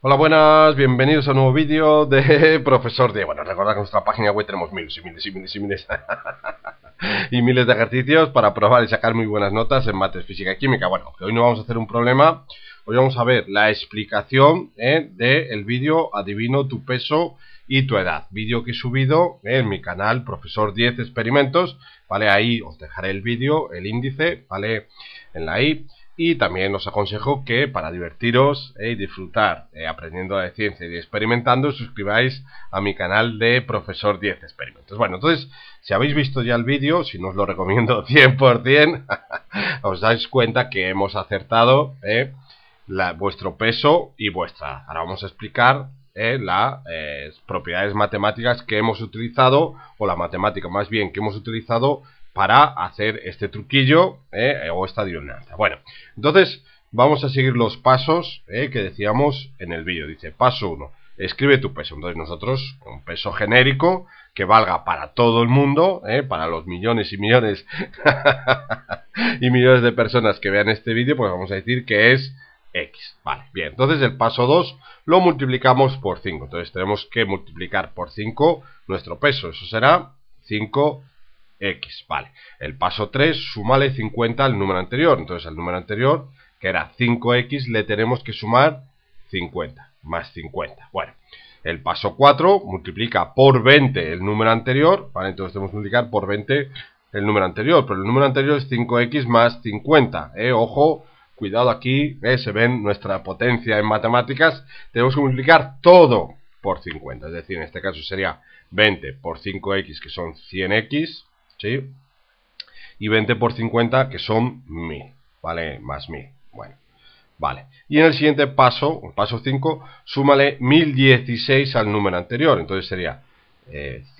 Hola, buenas, bienvenidos a un nuevo vídeo de Profesor 10. Bueno, recordad que en nuestra página web tenemos miles y miles y miles y miles y miles de ejercicios para probar y sacar muy buenas notas en mates, física y química. Bueno, hoy no vamos a hacer un problema, hoy vamos a ver la explicación de eh, del vídeo Adivino tu peso y tu edad. Vídeo que he subido en mi canal Profesor 10 Experimentos, ¿vale? Ahí os dejaré el vídeo, el índice, ¿vale? En la I y también os aconsejo que para divertiros eh, y disfrutar eh, aprendiendo de ciencia y experimentando, suscribáis a mi canal de Profesor 10 Experimentos. Bueno, entonces, si habéis visto ya el vídeo, si no os lo recomiendo 100%, os dais cuenta que hemos acertado eh, vuestro peso y vuestra. Ahora vamos a explicar las propiedades matemáticas que hemos utilizado, o la matemática más bien que hemos utilizado para hacer este truquillo eh, o esta dinámica. Bueno, entonces vamos a seguir los pasos eh, que decíamos en el vídeo. Dice, paso 1, escribe tu peso. Entonces nosotros, un peso genérico que valga para todo el mundo, eh, para los millones y millones y millones de personas que vean este vídeo, pues vamos a decir que es X. Vale, bien. Entonces el paso 2 lo multiplicamos por 5. Entonces tenemos que multiplicar por 5 nuestro peso. Eso será 5 x. Vale, el paso 3, sumale 50 al número anterior. Entonces al número anterior, que era 5x, le tenemos que sumar 50, más 50. Bueno, el paso 4 multiplica por 20 el número anterior, ¿vale? Entonces tenemos que multiplicar por 20 el número anterior, pero el número anterior es 5x más 50, ¿eh? Ojo, cuidado aquí, ¿eh? se ven nuestra potencia en matemáticas, tenemos que multiplicar todo por 50, es decir, en este caso sería 20 por 5x que son 100x, ¿sí? Y 20 por 50, que son 1000, ¿vale? Más 1000, bueno, vale. Y en el siguiente paso, el paso 5, súmale 1016 al número anterior, entonces sería 100x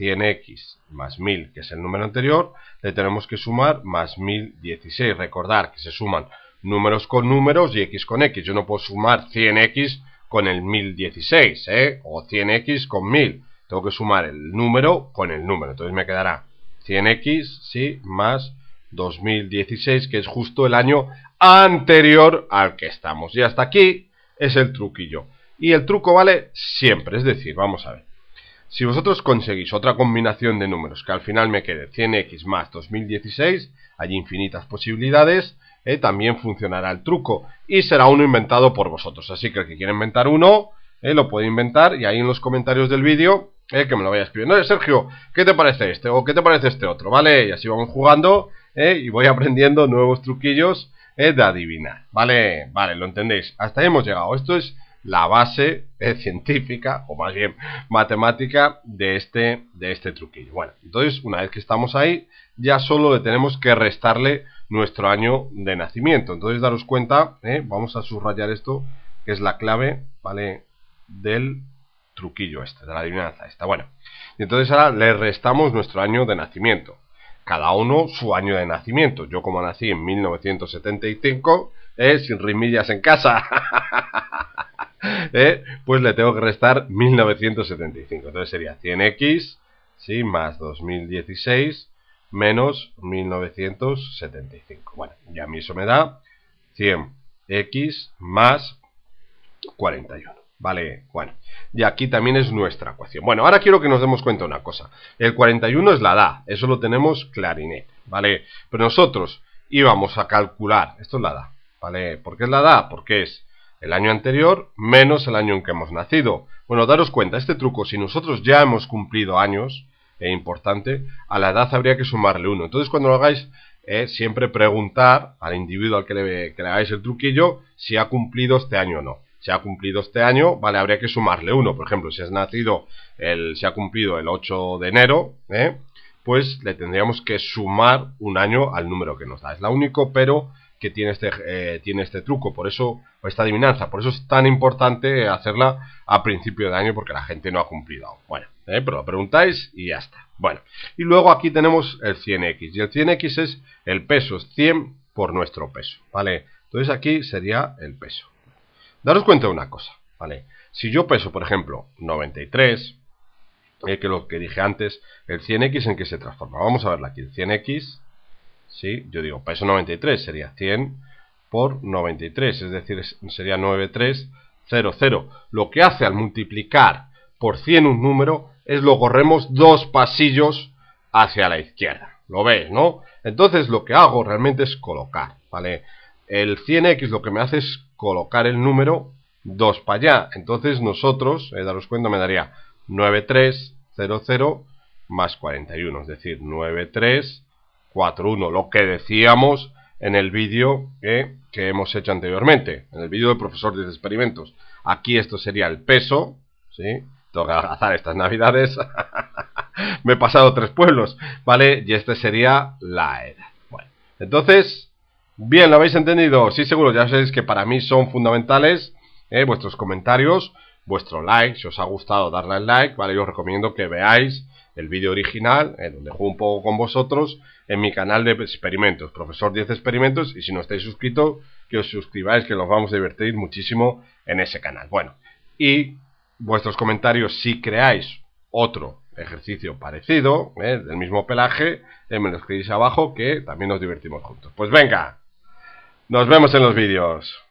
eh, más 1000, que es el número anterior, le tenemos que sumar más 1016. Recordar que se suman números con números y x con x. Yo no puedo sumar 100x con el 1016, ¿eh? o 100x con 1000. Tengo que sumar el número con el número. Entonces me quedará 100X, sí, más 2016, que es justo el año anterior al que estamos. Y hasta aquí es el truquillo. Y el truco vale siempre, es decir, vamos a ver. Si vosotros conseguís otra combinación de números que al final me quede 100x más 2016, hay infinitas posibilidades, eh, también funcionará el truco y será uno inventado por vosotros. Así que el que quiera inventar uno, eh, lo puede inventar y ahí en los comentarios del vídeo eh, que me lo vaya escribiendo Sergio, ¿qué te parece este? ¿O qué te parece este otro? ¿Vale? Y así vamos jugando eh, y voy aprendiendo nuevos truquillos eh, de adivinar. ¿Vale? Vale, lo entendéis. Hasta ahí hemos llegado. Esto es la base científica, o más bien matemática, de este, de este truquillo. Bueno, entonces una vez que estamos ahí, ya solo le tenemos que restarle nuestro año de nacimiento. Entonces daros cuenta, vamos a subrayar esto, que es la clave, ¿vale? Del truquillo este, de la adivinanza esta. Bueno, entonces ahora le restamos nuestro año de nacimiento. Cada uno su año de nacimiento. Yo como nací en 1975, ¿eh? sin rimillas en casa, ¿eh? pues le tengo que restar 1975. Entonces sería 100x, más 2016, menos 1975. Bueno, y a mí eso me da 100x más 41. Vale, Juan. Y aquí también es nuestra ecuación. Bueno, ahora quiero que nos demos cuenta de una cosa. El 41 es la edad, eso lo tenemos clarinet ¿vale? Pero nosotros íbamos a calcular, esto es la edad ¿vale? ¿Por qué es la edad? Porque es el año anterior menos el año en que hemos nacido. Bueno, daros cuenta, este truco, si nosotros ya hemos cumplido años, es importante, a la edad habría que sumarle uno. Entonces cuando lo hagáis, eh, siempre preguntar al individuo al que le, que le hagáis el truquillo si ha cumplido este año o no se ha cumplido este año, vale, habría que sumarle uno. Por ejemplo, si has nacido, el, se ha cumplido el 8 de enero, ¿eh? pues le tendríamos que sumar un año al número que nos da. Es la único pero que tiene este, eh, tiene este truco, por eso, esta adivinanza, por eso es tan importante hacerla a principio de año porque la gente no ha cumplido Bueno, ¿eh? pero lo preguntáis y ya está. Bueno, y luego aquí tenemos el 100x, y el 100x es el peso, es 100 por nuestro peso, ¿vale? Entonces aquí sería el peso. Daros cuenta de una cosa, ¿vale? Si yo peso, por ejemplo, 93, eh, que lo que dije antes, el 100X en que se transforma. Vamos a verla aquí, el 100X, ¿sí? Yo digo, peso 93, sería 100 por 93, es decir, sería 9300. Lo que hace al multiplicar por 100 un número es lo corremos dos pasillos hacia la izquierda. ¿Lo veis, no? Entonces lo que hago realmente es colocar, ¿vale? El 100x lo que me hace es colocar el número 2 para allá. Entonces nosotros, eh, daros cuenta, me daría 9300 más 41, es decir, 9341, lo que decíamos en el vídeo que hemos hecho anteriormente, en el vídeo del profesor de experimentos. Aquí esto sería el peso, ¿sí? Tengo que estas navidades. Me he pasado tres pueblos, ¿vale? Y este sería la edad. Bueno, entonces, Bien, ¿lo habéis entendido? Sí, seguro, ya sabéis que para mí son fundamentales eh, vuestros comentarios, vuestro like, si os ha gustado darle al like, ¿vale? Yo os recomiendo que veáis el vídeo original, en eh, donde juego un poco con vosotros, en mi canal de experimentos, Profesor 10 Experimentos, y si no estáis suscritos, que os suscribáis, que nos vamos a divertir muchísimo en ese canal. Bueno, y vuestros comentarios, si creáis otro ejercicio parecido, eh, del mismo pelaje, me lo escribís abajo, que también nos divertimos juntos. Pues venga, nos vemos en los vídeos.